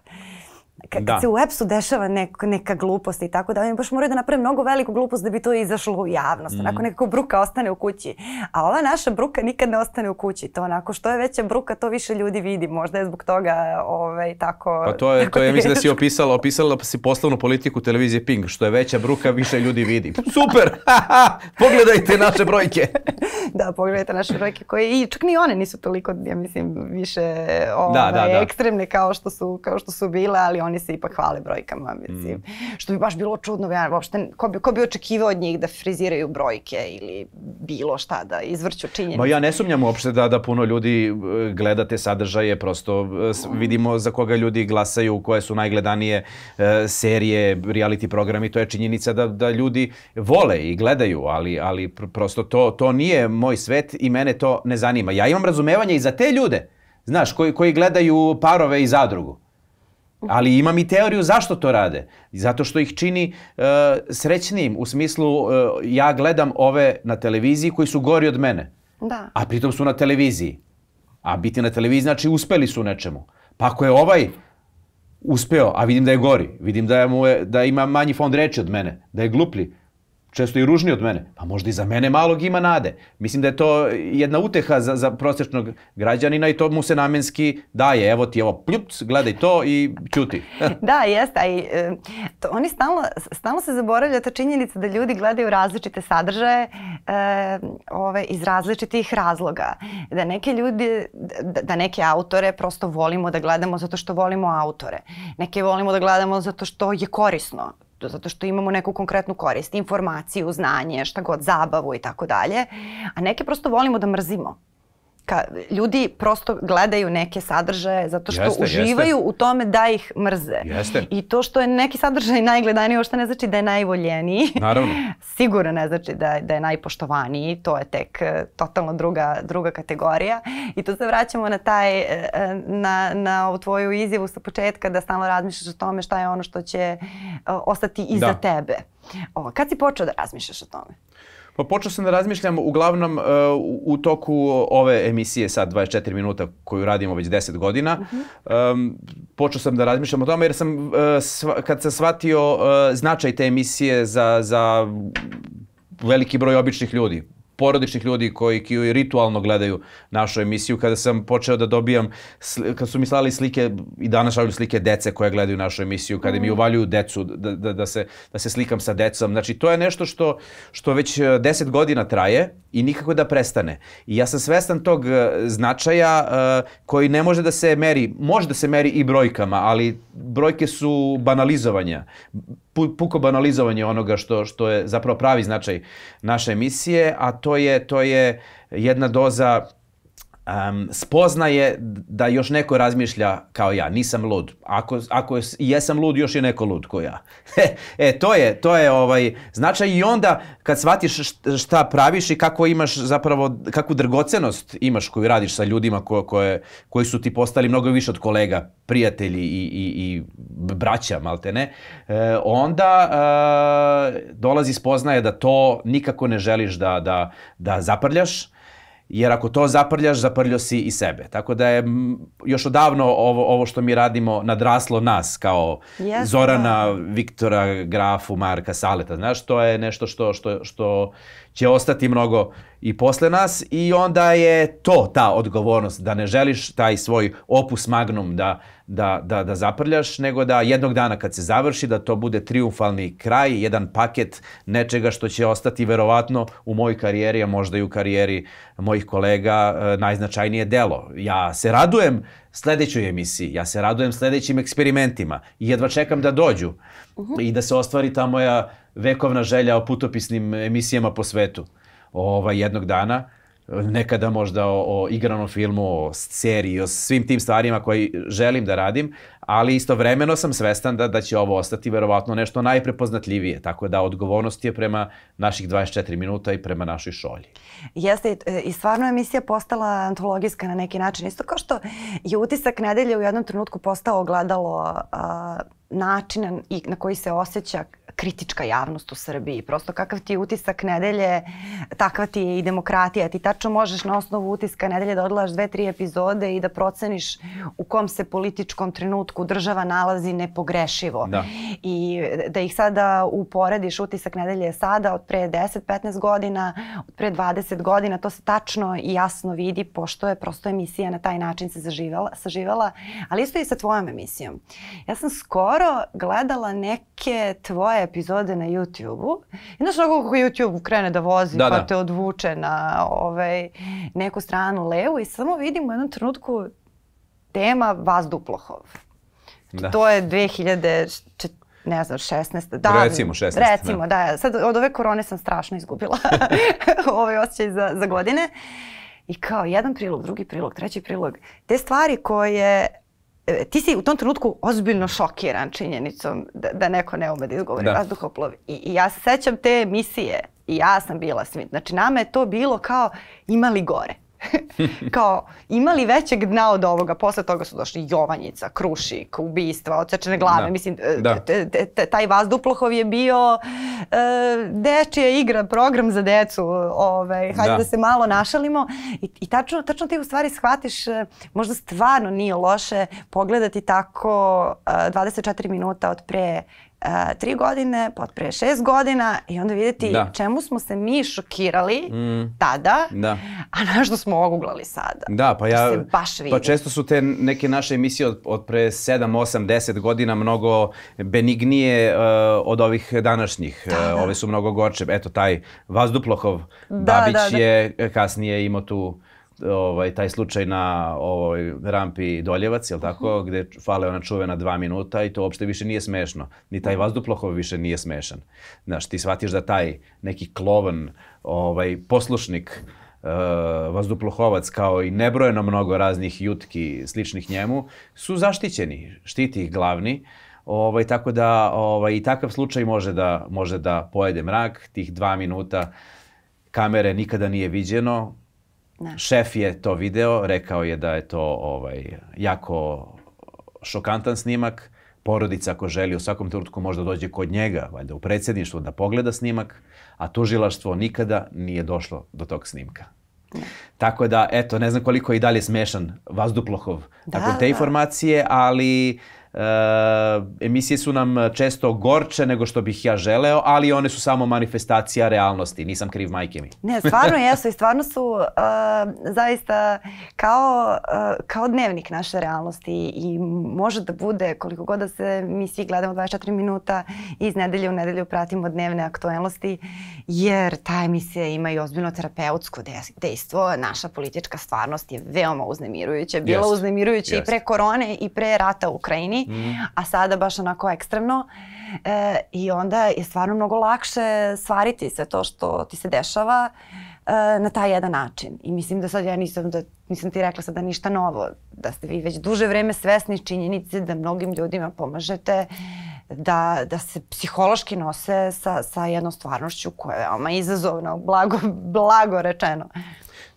kad da. se u EPS-u dešava nek, neka glupost i tako da oni baš moraju da naprave mnogo veliku glupost da bi to izašlo u javnost. Mm. Onako nekako bruka ostane u kući. A ova naša bruka nikad ne ostane u kući. To onako što je veća bruka to više ljudi vidi. Možda je zbog toga ovaj, tako... Pa to je, to je, ja mislim da si opisala, opisala pa si poslovnu politiku televizije Ping. Što je veća bruka više ljudi vidi. Super! pogledajte naše brojke. da, pogledajte naše brojke koje i čak ni one nisu toliko, ja mislim, više ovaj, da, da, ovaj, da. ekstremne kao što su, kao što su bile, ali oni oni se ipak hvale brojkama, mislim. Mm. Što bi baš bilo čudno, ja uopšte, ko bi, ko bi očekivao od njih da friziraju brojke ili bilo šta, da izvrću činjenice. Ma ja ne sumnjam uopšte da, da puno ljudi e, gleda te sadržaje, prosto e, mm. vidimo za koga ljudi glasaju, koje su najgledanije e, serije, reality programi, to je činjenica da, da ljudi vole i gledaju, ali, ali prosto to, to nije moj svet i mene to ne zanima. Ja imam razumevanje i za te ljude, znaš, koji, koji gledaju parove i zadrugu. Uh-huh. Ali imam i teoriju zašto to rade. Zato što ih čini uh, srećnijim. U smislu, uh, ja gledam ove na televiziji koji su gori od mene. Da. A pritom su na televiziji. A biti na televiziji znači uspeli su nečemu. Pa ako je ovaj uspeo, a vidim da je gori, vidim da, je mu je, da ima manji fond reči od mene, da je gluplji, često i ružni od mene, pa možda i za mene malog ima nade. Mislim da je to jedna uteha za, za prosječnog građanina i to mu se namenski daje. Evo ti evo, pljup, gledaj to i ćuti. da, jeste. I, e, to, oni stalno, stalno se zaboravlja ta činjenica da ljudi gledaju različite sadržaje e, ove, iz različitih razloga. Da neke ljudi, da, da neke autore prosto volimo da gledamo zato što volimo autore. Neke volimo da gledamo zato što je korisno zato što imamo neku konkretnu korist, informaciju, znanje, šta god, zabavu i tako dalje, a neke prosto volimo da mrzimo ka, ljudi prosto gledaju neke sadržaje zato što jeste, uživaju jeste. u tome da ih mrze. Jeste. I to što je neki sadržaj najgledaniji ošte ne znači da je najvoljeniji. Naravno. Sigurno ne znači da da je najpoštovaniji. To je tek e, totalno druga, druga kategorija. I tu se vraćamo na, taj, e, e, na, na ovu tvoju izjavu sa početka da stalno razmišljaš o tome šta je ono što će ostati iza da. tebe. O, kad si počeo da razmišljaš o tome? Pa počeo sam da razmišljam uglavnom uh, u toku ove emisije sad 24 minuta koju radimo već 10 godina. Uh -huh. um, počeo sam da razmišljam o tome jer sam uh, kad sam shvatio e, značaj te emisije za, za veliki broj običnih ljudi porodičnih ljudi koji, koji ritualno gledaju našu emisiju. Kada sam počeo da dobijam, kad su mi slali slike i danas šalju slike dece koja gledaju našu emisiju, kada mm. mi uvaljuju decu da, da, da, se, da se slikam sa decom. Znači, to je nešto što, što već 10 e, godina traje i nikako da prestane. I ja sam svestan tog e, značaja uh, koji ne može da se meri, može da se meri i brojkama, ali brojke su banalizovanja puko banalizovanje onoga što, što je zapravo pravi značaj naše emisije, a to je, to je jedna doza um, spoznaje da još neko razmišlja kao ja, nisam lud. Ako, ako jesam lud, još je neko lud ko ja. e, to je, to je ovaj, značaj i onda kad shvatiš šta praviš i kako imaš zapravo, kakvu drgocenost imaš koju radiš sa ljudima ko, koje, koji su ti postali mnogo više od kolega, prijatelji i, i, i braća, malte ne, e, onda e, dolazi spoznaje da to nikako ne želiš da, da, da zaprljaš, Jer ako to zaprljaš, zaprljo si i sebe. Tako da je još odavno ovo, ovo što mi radimo nadraslo nas kao yes, Zorana, da. Viktora, Grafu, Marka, Saleta. Znaš, to je nešto što, što, što će ostati mnogo i posle nas i onda je to ta odgovornost da ne želiš taj svoj opus magnum da, da, da, da zaprljaš, nego da jednog dana kad se završi da to bude triumfalni kraj, jedan paket nečega što će ostati verovatno u mojoj karijeri, a možda i u karijeri mojih kolega e, najznačajnije delo. Ja se radujem sledećoj emisiji. Ja se radujem sledećim eksperimentima i jedva čekam da dođu uh mhm. -huh. i da se ostvari ta moja vekovna želja o putopisnim emisijama po svetu. Ova, jednog dana nekada možda o, o igranom filmu, o seriji, o svim tim stvarima koji želim da radim, ali istovremeno sam svestan da, da će ovo ostati verovatno nešto najprepoznatljivije, tako da odgovornost je prema naših 24 minuta i prema našoj šolji. Jeste, i e, stvarno emisija postala antologijska na neki način, isto kao što je utisak nedelje u jednom trenutku postao ogledalo a, načina i na koji se osjeća kritička javnost u Srbiji. Prosto kakav ti je utisak nedelje, takva ti je i demokratija. Ti tačno možeš na osnovu utiska nedelje da odlaš dve, tri epizode i da proceniš u kom se političkom trenutku država nalazi nepogrešivo. Da. I da ih sada uporediš utisak nedelje sada od pre 10-15 godina, od pre 20 godina, to se tačno i jasno vidi pošto je prosto emisija na taj način se zaživala, saživala, ali isto i sa tvojom emisijom. Ja sam skoro gledala neke tvoje svoje epizode na YouTube-u. I znaš ono kako YouTube krene da vozi da, pa da. te odvuče na ovaj, neku stranu levu i samo vidim u jednom trenutku tema Duplohov. Da. To je 2014 ne znam, 16. Da, recimo 16. Da. Recimo, da. da. Sad od ove korone sam strašno izgubila ovaj osjećaj za, za godine. I kao jedan prilog, drugi prilog, treći prilog. Te stvari koje E, ti si u tom trenutku ozbiljno šokiran činjenicom da, da neko ne ume da izgovori da. vazduhoplov. I, I ja se sećam te emisije i ja sam bila s Znači nama je to bilo kao imali gore. kao, imali većeg dna od ovoga? Posle toga su došli Jovanjica, Krušik, ubistva, odsečene glave. Da. Mislim, e, da. taj vas duplohov je bio e, dečija igra, program za decu. Ove, ovaj, hajde da. da se malo našalimo. I, i tačno, tačno ti u stvari shvatiš, e, možda stvarno nije loše pogledati tako e, 24 minuta od pre a, tri godine, pot pre šest godina i onda vidjeti da. čemu smo se mi šokirali mm. tada, da. a na što smo oguglali sada. Da, pa ja, se baš pa vidi. pa često su te neke naše emisije od, od pre 7, 8, 10 godina mnogo benignije uh, od ovih današnjih. E, da, da. ove su mnogo gorče. Eto, taj Vazduplohov da, Babić da, da. je kasnije imao tu ovaj, taj slučaj na ovoj rampi Doljevac, l' tako, mhm. gde fale ona čuvena dva minuta i to uopšte više nije smešno. Ni taj mhm. vazduhoploh više nije smešan. Znaš, ti shvatiš da taj neki klovan ovaj, poslušnik uh, e, vazduplohovac kao i nebrojeno mnogo raznih jutki sličnih njemu su zaštićeni, štiti ih glavni. Ovaj, tako da ovaj, i takav slučaj može da, može da pojede mrak, tih dva minuta kamere nikada nije viđeno, Da. Šef je to video, rekao je da je to ovaj, jako šokantan snimak. Porodica ako želi u svakom trenutku možda dođe kod njega, valjda u predsjedništvo da pogleda snimak, a tužilaštvo nikada nije došlo do tog snimka. Da. Tako da, eto, ne znam koliko je i dalje smešan Vazduplohov da, nakon te da. informacije, ali uh, E, emisije su nam često gorče nego što bih ja želeo, ali one su samo manifestacija realnosti. Nisam kriv majke mi. Ne, stvarno jesu i stvarno su uh, zaista kao, uh, kao dnevnik naše realnosti i može da bude koliko god da se mi svi gledamo 24 minuta iz nedelje u nedelju pratimo dnevne aktuelnosti jer ta emisija ima i ozbiljno terapeutsko dejstvo. Naša politička stvarnost je veoma uznemirujuća. Bila yes. uznemirujuća yes. i pre korone i pre rata u Ukrajini meni, mm. a sada baš onako ekstremno. E, I onda je stvarno mnogo lakše svariti sve to što ti se dešava e, na taj jedan način. I mislim da sad ja nisam, da, nisam ti rekla sada ništa novo, da ste vi već duže vreme svesni činjenice da mnogim ljudima pomažete da, da se psihološki nose sa, sa jednom stvarnošću koja je veoma izazovna, blago, blago rečeno.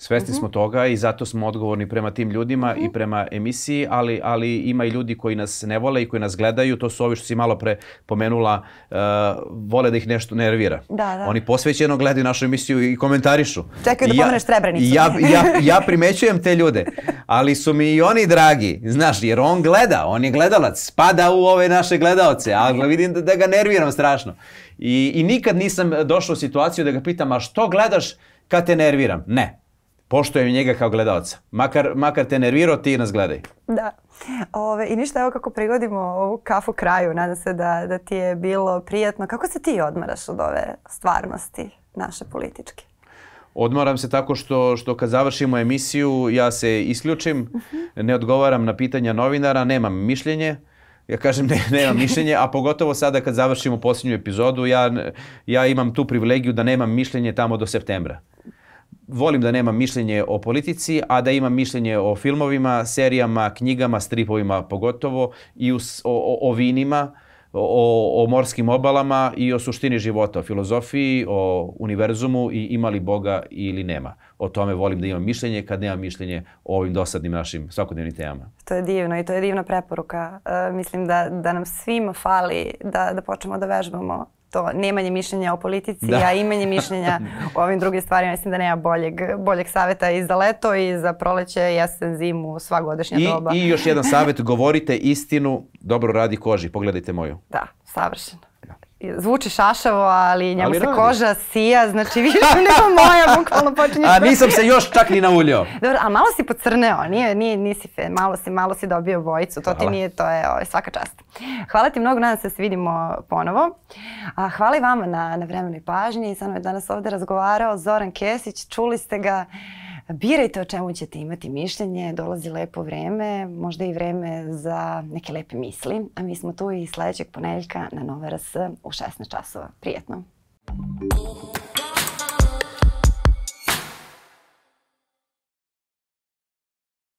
Svesni uh mhm. -huh. smo toga i zato smo odgovorni prema tim ljudima uh -huh. i mhm. prema emisiji, ali, ali ima i ljudi koji nas ne vole i koji nas gledaju. To su ovi što si malo pre pomenula, uh, vole da ih nešto nervira. Da, da. Oni posvećeno gledaju našu emisiju i komentarišu. Čekaju da pomeneš Srebrenicu. Ja, ja, ja primećujem te ljude, ali su mi i oni dragi, znaš, jer on gleda, on je gledalac, spada u ove naše gledalce, a mhm. vidim da, da ga nerviram strašno. I, I nikad nisam došao u situaciju da ga pitam, a što gledaš kad te nerviram? Ne poštujem njega kao gledalca. Makar, makar te nervirao, ti nas gledaj. Da. Ove, I ništa, evo kako prigodimo ovu kafu kraju. Nadam se da, da ti je bilo prijatno. Kako se ti odmaraš od ove stvarnosti naše političke? Odmaram se tako što, što kad završimo emisiju ja se isključim, uh mhm. -huh. ne odgovaram na pitanja novinara, nemam mišljenje. Ja kažem ne, nemam mišljenje, a pogotovo sada kad završimo posljednju epizodu, ja, ja imam tu privilegiju da nemam mišljenje tamo do septembra volim da nemam mišljenje o politici, a da imam mišljenje o filmovima, serijama, knjigama, stripovima pogotovo i u, o, o, o vinima, o, o morskim obalama i o suštini života, o filozofiji, o univerzumu i ima li Boga ili nema. O tome volim da imam mišljenje kad nemam mišljenje o ovim dosadnim našim svakodnevnim temama. To je divno i to je divna preporuka. E, mislim da, da nam svima fali da, da počnemo da vežbamo to nemanje mišljenja o politici, da. a imanje mišljenja o ovim drugim stvarima. Mislim da nema boljeg, boljeg saveta i za leto i za proleće, jesen, zimu, sva godišnja I, doba. I još jedan savet, govorite istinu, dobro radi koži, pogledajte moju. Da, savršeno. Zvuči šašavo, ali njemu ali se koža sija, znači više nego moja, bukvalno počinje... A nisam se još čak ni nauljio. Dobro, ali malo si pocrneo, nije, nije, nisi fe, malo si, malo si dobio bojicu, to hvala. ti nije, to je o, ovaj, svaka čast. Hvala ti mnogo, nadam se da se vidimo ponovo. A, hvala i vama na, na vremenoj pažnji, sa je danas ovde razgovarao Zoran Kesić, čuli ste ga. Pa birajte o čemu ćete imati mišljenje, dolazi lepo vreme, možda i vreme za neke lepe misli, a mi smo tu i sledećeg ponedeljka na Nova RS u 16 časova. Prijetno!